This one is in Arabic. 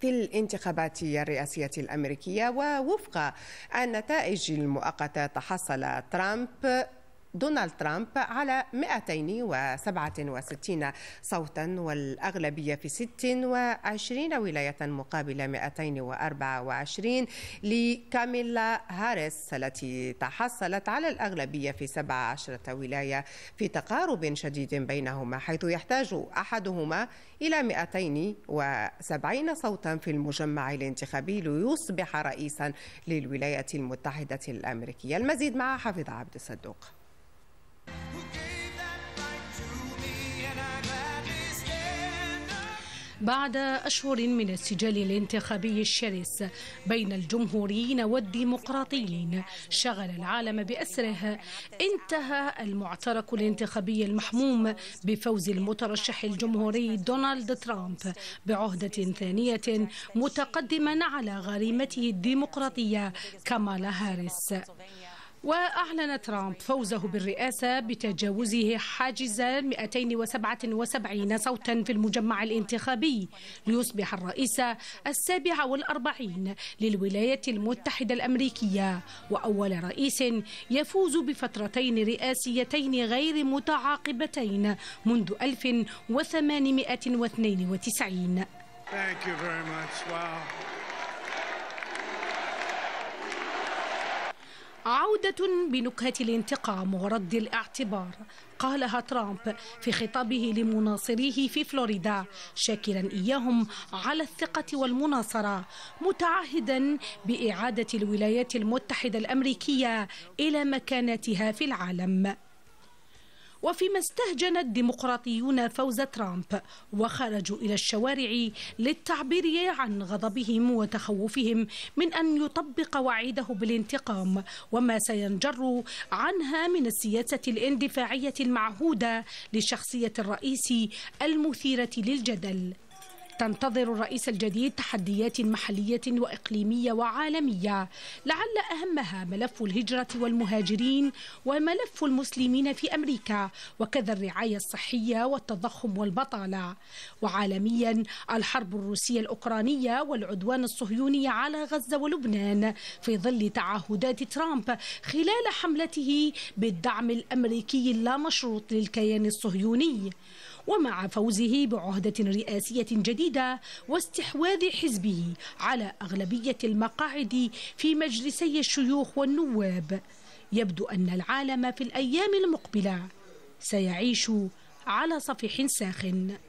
في الانتخابات الرئاسية الأمريكية ووفق النتائج المؤقتة تحصل ترامب دونالد ترامب على 267 صوتا والأغلبية في 26 ولاية مقابل 224 لكاميلا هاريس التي تحصلت على الأغلبية في 17 ولاية في تقارب شديد بينهما حيث يحتاج أحدهما إلى 270 صوتا في المجمع الانتخابي ليصبح رئيسا للولايات المتحدة الأمريكية المزيد مع حفظ عبد الصدوق بعد أشهر من السجال الانتخابي الشرس بين الجمهوريين والديمقراطيين شغل العالم بأسره انتهى المعترك الانتخابي المحموم بفوز المترشح الجمهوري دونالد ترامب بعهدة ثانية متقدما على غريمته الديمقراطية كمالا هاريس وأعلن ترامب فوزه بالرئاسة بتجاوزه حاجز 277 صوتا في المجمع الانتخابي ليصبح الرئيس السابع والأربعين للولايات المتحدة الأمريكية وأول رئيس يفوز بفترتين رئاسيتين غير متعاقبتين منذ 1892 عودة بنكهة الانتقام ورد الاعتبار قالها ترامب في خطابه لمناصريه في فلوريدا شاكرا إياهم على الثقة والمناصرة متعهدا بإعادة الولايات المتحدة الأمريكية إلى مكانتها في العالم وفيما استهجن الديمقراطيون فوز ترامب وخرجوا إلى الشوارع للتعبير عن غضبهم وتخوفهم من أن يطبق وعيده بالانتقام وما سينجر عنها من السياسة الاندفاعية المعهودة لشخصية الرئيس المثيرة للجدل تنتظر الرئيس الجديد تحديات محلية وإقليمية وعالمية لعل أهمها ملف الهجرة والمهاجرين وملف المسلمين في أمريكا وكذا الرعاية الصحية والتضخم والبطالة وعالميا الحرب الروسية الأوكرانية والعدوان الصهيوني على غزة ولبنان في ظل تعهدات ترامب خلال حملته بالدعم الأمريكي اللامشروط للكيان الصهيوني ومع فوزه بعهدة رئاسية جديدة الوحيدة واستحواذ حزبه على أغلبية المقاعد في مجلسي الشيوخ والنواب يبدو أن العالم في الأيام المقبلة سيعيش على صفيح ساخن